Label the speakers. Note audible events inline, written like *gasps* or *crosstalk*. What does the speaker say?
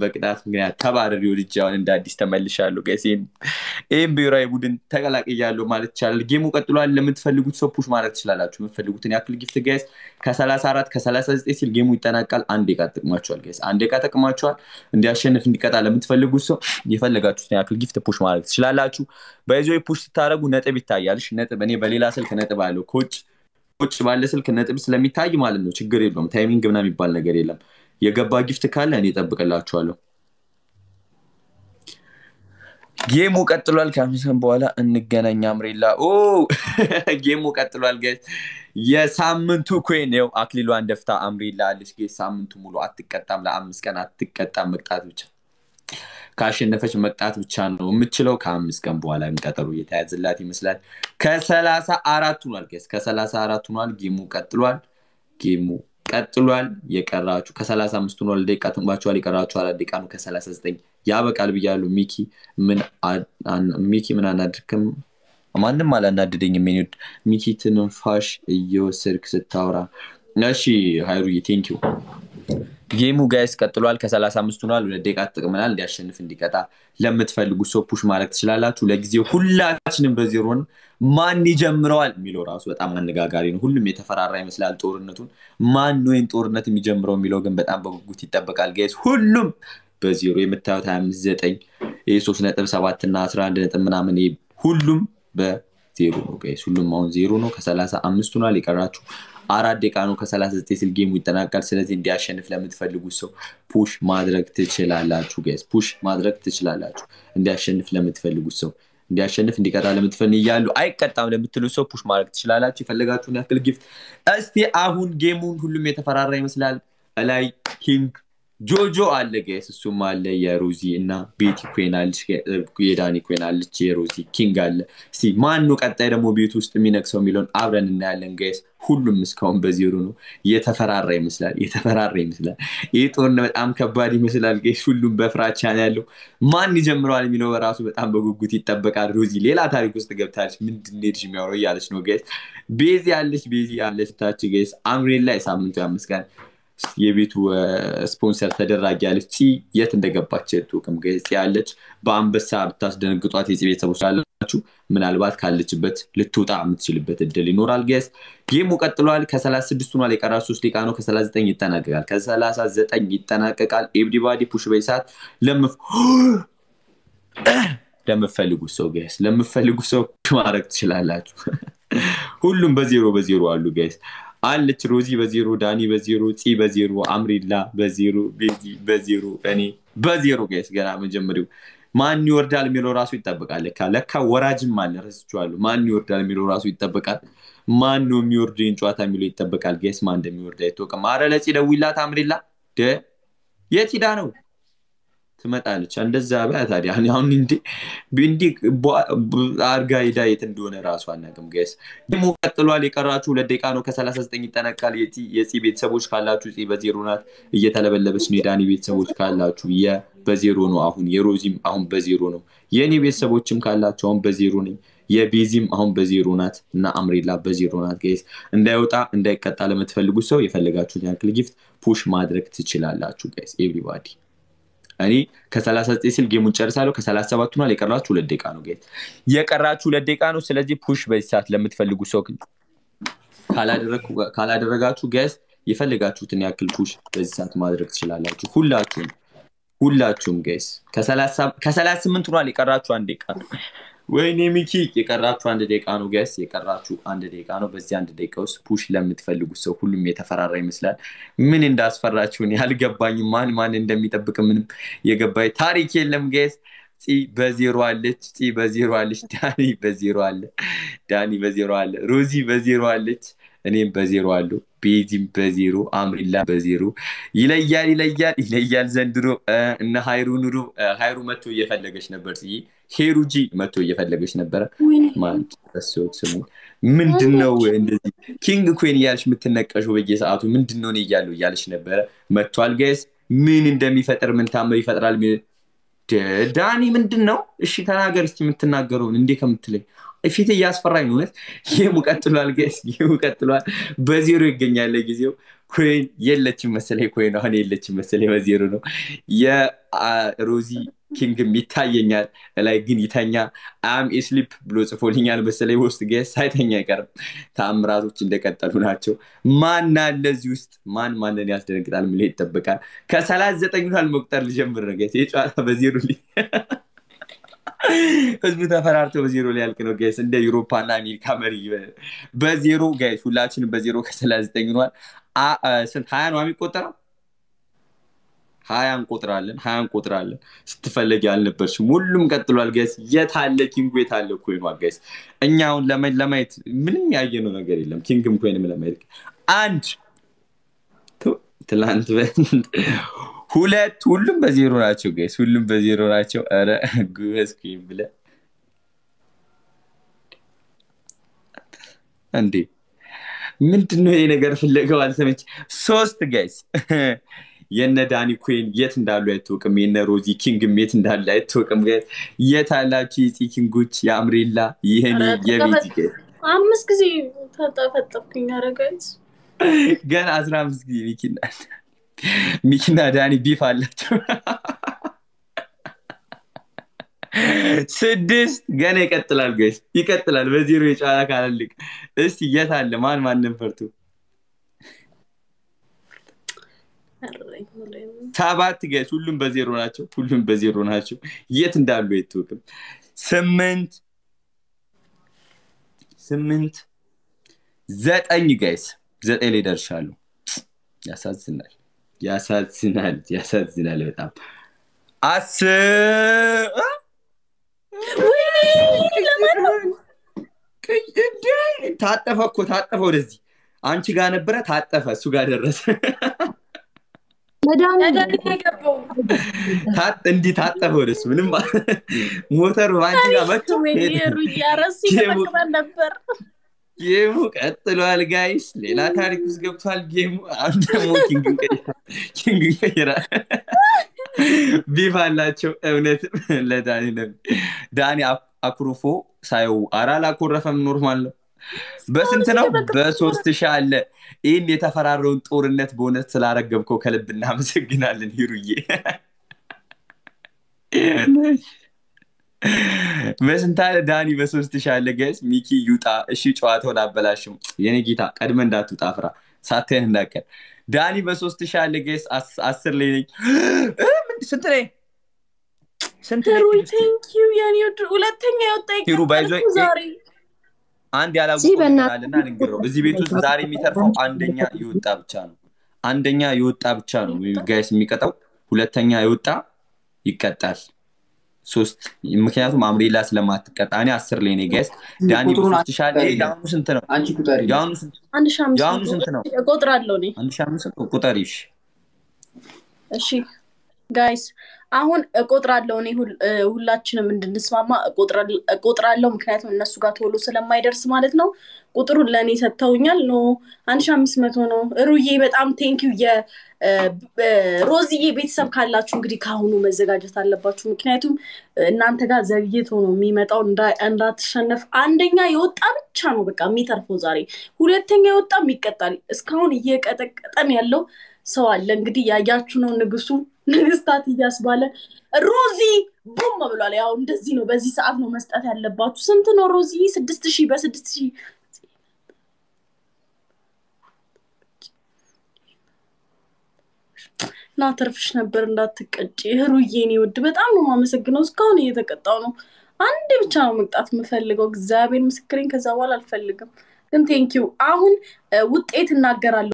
Speaker 1: በቅጣት ምክንያት ተባረሪ ወድጃውን እንደ አዲስ ተመልሻሉ ቀሴን ይህም ብሔራዊ ቡድን ተቀላቅያለሁ ማለት ይቻላል። ጌሙ ቀጥሏል። ለምትፈልጉት ሰው ፑሽ ማለት ትችላላችሁ። የምትፈልጉትን ያክል ጊፍት ገስ ከሰላሳ አራት ከሰላሳ ዘጠኝ ሲል ጌሙ ይጠናቃል። አንድ ቃ ጥቅማቸዋል ገስ አንድ ቃ ጠቅማቸዋል። እንዲያሸንፍ እንዲቀጣ ለምትፈልጉት ሰው የፈለጋችሁትን ያክል ጊፍት ፑሽ ማለት ትችላላችሁ። በይዞ ፑሽ ስታደረጉ ነጥብ ይታያልሽ። ነጥብ እኔ በሌላ ስልክ ነጥብ አለው ከውጭ ውጭ ባለ ስልክ ነጥብ ስለሚታይ ማለት ነው ችግር የለውም። ታይሚንግ ምና የሚባል ነገር የለም። የገባ ጊፍት ካለ እኔ እጠብቅላችኋለሁ። ጌሙ ቀጥሏል። ከአምስት በኋላ እንገናኝ። አምሬላ *laughs* ጌሙ ቀጥሏል። የሳምንቱ ኩን ው አክሊሉ አንደፍታ አምሬላ አለች። ሳምንቱ ሙሉ አትቀጣም፣ ለአምስት ቀን አትቀጣም። መቅጣት ብቻ ካሸነፈች መቅጣት ብቻ ነው የምችለው። ከአምስት ቀን በኋላ የሚቀጠሩ እየተያዘላት ይመስላል። ከሰላሳ አራት ሆኗል። ከሰላሳ አራት ሁኗል ጌሙ ቀጥሏል። ጌሙ ቀጥሏል። የቀራችሁ ከ35 ሆኗል ደቂቃ ትንባችኋል። የቀራችሁ አራት ደቂቃ ነው ከ39 ያበቃል ብያሉ። ሚኪ ሚኪ ምን አናድርክም? ማንም አላናድደኝ የሚኒድ ሚኪ ትንፋሽ እየወሰድክ ስታወራ። እሺ ሀይሩ ቴንኪው ጌሙ ጋይስ ቀጥሏል ከሰላሳ ከ35 ሆኗል። ሁለት ደቂቃ ተጠቅመናል። እንዲያሸንፍ እንዲቀጣ ለምትፈልጉ ሰው ፑሽ ማድረግ ትችላላችሁ። ለጊዜው ሁላችንም በዜሮን ማን ይጀምረዋል የሚለው ራሱ በጣም አነጋጋሪ ነው። ሁሉም የተፈራራ ይመስላል ጦርነቱን። ማን ወይን ጦርነት የሚጀምረው የሚለው ግን በጣም በጉጉት ይጠበቃል ጋይስ። ሁሉም በዜሮ የምታዩት ዘጠኝ የሶስት ነጥብ ሰባት እና አስራ አንድ ነጥብ ምናምን ሁሉም በዜሮ ነው ጋይስ። ሁሉም አሁን ዜሮ ነው ከሰላሳ ከ35 ሆኗል። የቀራችሁ አራት ደቂቃ ነው ከ39 ስል ጌሙ ይጠናቃል። ስለዚህ እንዲያሸንፍ ለምትፈልጉ ሰው ፑሽ ማድረግ ትችላላችሁ። ጋይስ ፑሽ ማድረግ ትችላላችሁ። እንዲያሸንፍ ለምትፈልጉ ሰው እንዲያሸንፍ እንዲቀጣ ለምትፈል እያሉ አይቀጣም ለምትሉ ሰው ፑሽ ማድረግ ትችላላችሁ። የፈለጋችሁን ያክል ጊፍት። እስቲ አሁን ጌሙን ሁሉም የተፈራራ ይመስላል። ላይ ኪንግ ጆጆ አለ ጋይስ እሱም አለ የሩዚ እና ቤቲ ኩን የዳኒ ኩን የሩዚ ኪንግ አለ እስቲ ማኑ ቀጣይ ደግሞ ቤት ውስጥ የሚነግሰው የሚለውን አብረን እናያለን ጋይስ ሁሉም እስካሁን በዜሮ ነው የተፈራራ ይመስላል የተፈራራ ይመስላል ይህ ጦርነ በጣም ከባድ ይመስላል ጋይስ ሁሉም በፍራቻ ነው ያለው ማን ይጀምረዋል የሚለው በራሱ በጣም በጉጉት ይጠበቃል ሩዚ ሌላ ታሪክ ውስጥ ገብታለች ምንድንሄድ የሚያውረው እያለች ነው ጋይስ ቤዚ ያለች ቤዚ ያለች ታች ጋይስ ላይ ሳምንቱ ያመስጋል የቤቱ ስፖንሰር ተደራጊ ያለች የት እንደገባች ቱቅም ገጽ ያለች በአንበሳ ብታስደነግጧት የጽ ቤተሰቦች ያላችሁ ምናልባት ካለችበት ልትውጣ የምትችልበት እድል ይኖራል። ገስ ይህም ቀጥሏል። ከ36 ሆኗል። የቀራ 3 ደቂቃ ነው። ከ39 ይጠናቀቃል። ከ39 ይጠናቀቃል። ኤብዲባዲ ፑሽ ሰዓት ለምፍ *clears throat* ለምፈልጉ ሰው ገስ ለምፈልጉ ሰው ማድረግ ትችላላችሁ። *laughs* ሁሉም በዜሮ በዜሮ አሉ ገስ አለች ሮዚ በዜሮ ዳኒ በዜሮ ፂ በዜሮ አምሪላ በዜሮ ቤዚ በዜሮ እኔ በዜሮ ጋይስ ገና መጀመሪው ማን ይወርዳል የሚለው ራሱ ይጠበቃል ለካ ለካ ወራጅም አለ ረስችዋሉ ማን ይወርዳል የሚለው ራሱ ይጠበቃል ማን ነው የሚወርድን ጨዋታ የሚለው ይጠበቃል ጋይስ ማን እንደሚወርድ አይታወቅም አረ ለፂ ደዊላት አምሪላ የት ሂዳ ነው ትመጣለች። እንደዛ በያ ታዲያ አሁን እንዲ አርጋ ሄዳ የት እንደሆነ ራሱ አናቅም ገስ ደግሞ ቀጥሏል። የቀራችሁ ሁለት ደቂቃ ነው፣ ከሰላሳ ዘጠኝ ይጠነቃል የፂ ቤተሰቦች ካላችሁ ፂ በዜሮ ናት፣ እየተለበለበች ነው። የዳኒ ቤተሰቦች ካላችሁ የ በዜሮ ነው። አሁን የሮዚም አሁን በዜሮ ነው። የእኔ ቤተሰቦችም ካላችሁ አሁን በዜሮ ነኝ። የቤዚም አሁን በዜሮ ናት እና አምሬላ በዜሮ ናት። ገስ እንዳይወጣ እንዳይቀጣ ለምትፈልጉት ሰው የፈለጋችሁትን ያክል ጊፍት ፑሽ ማድረግ ትችላላችሁ። ጋይስ ኤቭሪባዲ እኔ ከ39 ስል ጌሙን ጨርሳለሁ። ከ37 ሆኗል። የቀራችሁ ሁለት ደቂቃ ነው። ጌት የቀራችሁ ሁለት ደቂቃ ነው። ስለዚህ ፑሽ በዚህ ሰዓት ለምትፈልጉ ሰው ካላደረጋችሁ ገስ የፈለጋችሁትን ያክል ፑሽ በዚህ ሰዓት ማድረግ ትችላላችሁ። ሁላችሁም ሁላችሁም ገስ ከ38 ሆኗል። የቀራችሁ አንድ ደቂቃ ነው። ወይኔ ሚኪ የቀራችሁ አንድ ደቂቃ ነው ገስ የቀራችሁ አንድ ደቂቃ ነው። በዚህ አንድ ደቂቃ ውስጥ ፑሽ ለምትፈልጉት ሰው ሁሉም የተፈራራ ይመስላል። ምን እንዳስፈራችሁን ያልገባኝ ማን ማን እንደሚጠብቅ ምንም የገባኝ ታሪክ የለም ገስ ፂ በዜሮ አለች። ፂ በዜሮ አለች። ዳኒ በዜሮ አለ። ዳኒ በዜሮ አለ። ሮዚ በዜሮ አለች። እኔም በዜሮ አለሁ። ቤዚም በዜሮ አምሪላ በዜሮ ይለያል ይለያል ይለያል ዘንድሮ እነ ሀይሩ ኑሩ ሀይሩ መጥቶ እየፈለገች ነበር ጽዬ ሄሩጂ መቶ እየፈለገች ነበረ ማስወት ስሙ ምንድን ነው እንደዚህ ኪንግ ኩን እያለች የምትነቀሹ በየሰዓቱ ምንድን ነው እያለው እያለች ነበረ መቷል ጋይስ ምን እንደሚፈጥር ምን ታምር ይፈጥራል ዳኒ ምንድን ነው እሺ ተናገር ስ የምትናገረውን እንዴ ከምትለኝ ፊት እያስፈራኝ ነው እውነት ይህም ቀጥሏል ጋይስ ይህም ቀጥሏል በዜሮ ይገኛለ ጊዜው ኮይን የለችም መሰለ ኮይን አሁን የለችም መሰለ በዜሮ ነው የሮዚ ኪንግም ይታየኛል ላይ ግን ይተኛ አም ስሊፕ ብሎ ጽፎልኛል መሰለኝ ውስጥ ጌ ሳይተኛ አይቀርም ተአምራቶች እንደቀጠሉ ናቸው ማና አለ ውስጥ ማን ማንን ያስደነግጣል ምን ይጠበቃል ከሰላሳ ዘጠኝቷል መቁጠር ልጀምር ነው ጌስ የጨዋታ በዜሮ *laughs* ህዝቡ ተፈራርቶ በዜሮ ሊያልቅ ነው ጋይስ እንደ ዩሮፓ እና አሜሪካ መሪ በዜሮ ጋይስ ሁላችንም በዜሮ ከሰላሳ ዘጠኝ ሆኗል ሀያ ነው የሚቆጠረው ሀያ እንቆጥራለን ሀያ እንቆጥራለን ስትፈለግ ያልነበርሽም ሁሉም ቀጥሏል ገስ የት አለ ኪንጉ የታለ ኮይኗ ጋይስ እኛ አሁን ለማየት ምንም ያየነው ነገር የለም ኪንግም ኮይንም ለማየት አንድ ትላንት ሁለት ሁሉም በዜሮ ናቸው ገስ ሁሉም በዜሮ ናቸው ረ ጉበዝ ኩን ብለ እንዴ ምንድነው ይሄ ነገር ፍለገው አልሰመች ሶስት ገስ የነ ዳኒ ኩን የት እንዳሉ አይታወቅም። የነ ሮዚ ኪንግም የት እንዳለ አይታወቅም። የት አላችሁ የፂ ኪንጎች የአምሬላ ይህን የቤት
Speaker 2: አምስት ጊዜ ተጠፈጠፍኩኝ። አረጋይዝ
Speaker 1: ገና አስራ አምስት ጊዜ ሚኪና ሚኪና ዳኒ ቢፍ አላቸው። ስድስት ገና ይቀጥላል፣ ጋይስ ይቀጥላል። በዚሮ የጨዋታ ካላልቅ እስቲ የት አለ ማን ማን ነን ሰባት ጋይስ ሁሉም በዜሮ ናቸው ሁሉም በዜሮ ናቸው የት እንዳሉ የትውቅም ስምንት ስምንት ዘጠኝ ጋይስ ዘጠኝ ላይ ደርሻሉ ያሳዝናል ያሳዝናል ያሳዝናል በጣም አስ ታጠፈ እኮ ታጠፈ ወደዚህ አንቺ ጋር ነበረ ታጠፈ እሱ ጋር ደረሰ እንዲህ ታጠፈ ወደሱ ምንም ሞተር ነበር ጌሙ ቀጥሏል ጋይስ ሌላ ታሪክ ውስጥ ገብቷል ጌሙ አሁን ደግሞ ቢፍ አላቸው እውነት ለዳኒ ዳኒ አኩርፎ ሳየው አራ ኖርማል ነው በስንት ነው በሶስት ሺህ አለ ይህን የተፈራረውን ጦርነት በእውነት ስላረገብከው ከልብ እናመሰግናለን ሂሩዬ *laughs* በስንት አለ ዳኒ በሶስት ሺህ አለ ገስ ሚኪ ዩጣ እሺ ጨዋታውን አበላሽም የኔ ጌታ ቀድመ እንዳትውጣ ፍራ ሳትህን እንዳቀል ዳኒ በሶስት ሺህ አለ ገስ አስር ላይ ነኝ *gasps* ስንት
Speaker 2: ላይ ስንት ሁለተኛ ያወጣ
Speaker 1: ዛሬ አንድ ያላጉቆልናልና ንግረው እዚህ ቤት ውስጥ ዛሬ የሚተርፈው አንደኛ የወጣ ብቻ ነው። አንደኛ የወጣ ብቻ ነው ጋይስ የሚቀጠው ሁለተኛ የወጣ ይቀጣል። ሶስት ምክንያቱም አምሬላ ስለማትቀጣ እኔ አስር ላይ ኔ ጋይስ ዳኒ ብትሻል የአሁኑ ስንት ነው?
Speaker 2: የአሁኑ ስንት ነው? ቁጥር አለው ቁጠር ይሽ እሺ ጋይስ አሁን እቆጥራለሁ እኔ ሁላችንም እንድንስማማ እቆጥራለሁ። ምክንያቱም እነሱ ጋር ቶሎ ስለማይደርስ ማለት ነው። ቁጥሩ ለእኔ ሰጥተውኛል። ኖ አንድ ሺ አምስት መቶ ነው። ሩዬ በጣም ቴንኪው። የሮዝዬ ቤተሰብ ካላችሁ እንግዲህ ከአሁኑ መዘጋጀት አለባችሁ። ምክንያቱም እናንተ ጋር ዘግይቶ ነው የሚመጣው፣ እንዳትሸነፍ። አንደኛ የወጣ ብቻ ነው በቃ የሚተርፈው ዛሬ። ሁለተኛ የወጣም ይቀጣል። እስካሁን እየቀጠቀጠን ያለው ሰው አለ እንግዲህ ያያችሁ ነው ንግሱ ንግስታት እያስባለ ሮዚ ቡም ብሏል። ያው እንደዚህ ነው፣ በዚህ ሰዓት ነው መስጠት ያለባችሁ። ስንት ነው ሮዚ? ስድስት ሺህ በስድስት ሺህ እና ተርፍሽ ነበር እንዳትቀጭ ህሩዬ፣ ኔ ውድ በጣም ነው የማመሰግነው። እስካሁን እየተቀጣው ነው። አንድ ብቻ ነው መቅጣት የምፈልገው፣ እግዚአብሔር ምስክሬን። ከዛ በኋላ አልፈልግም። ግን ቴንኪው። አሁን ውጤት እናገራለሁ።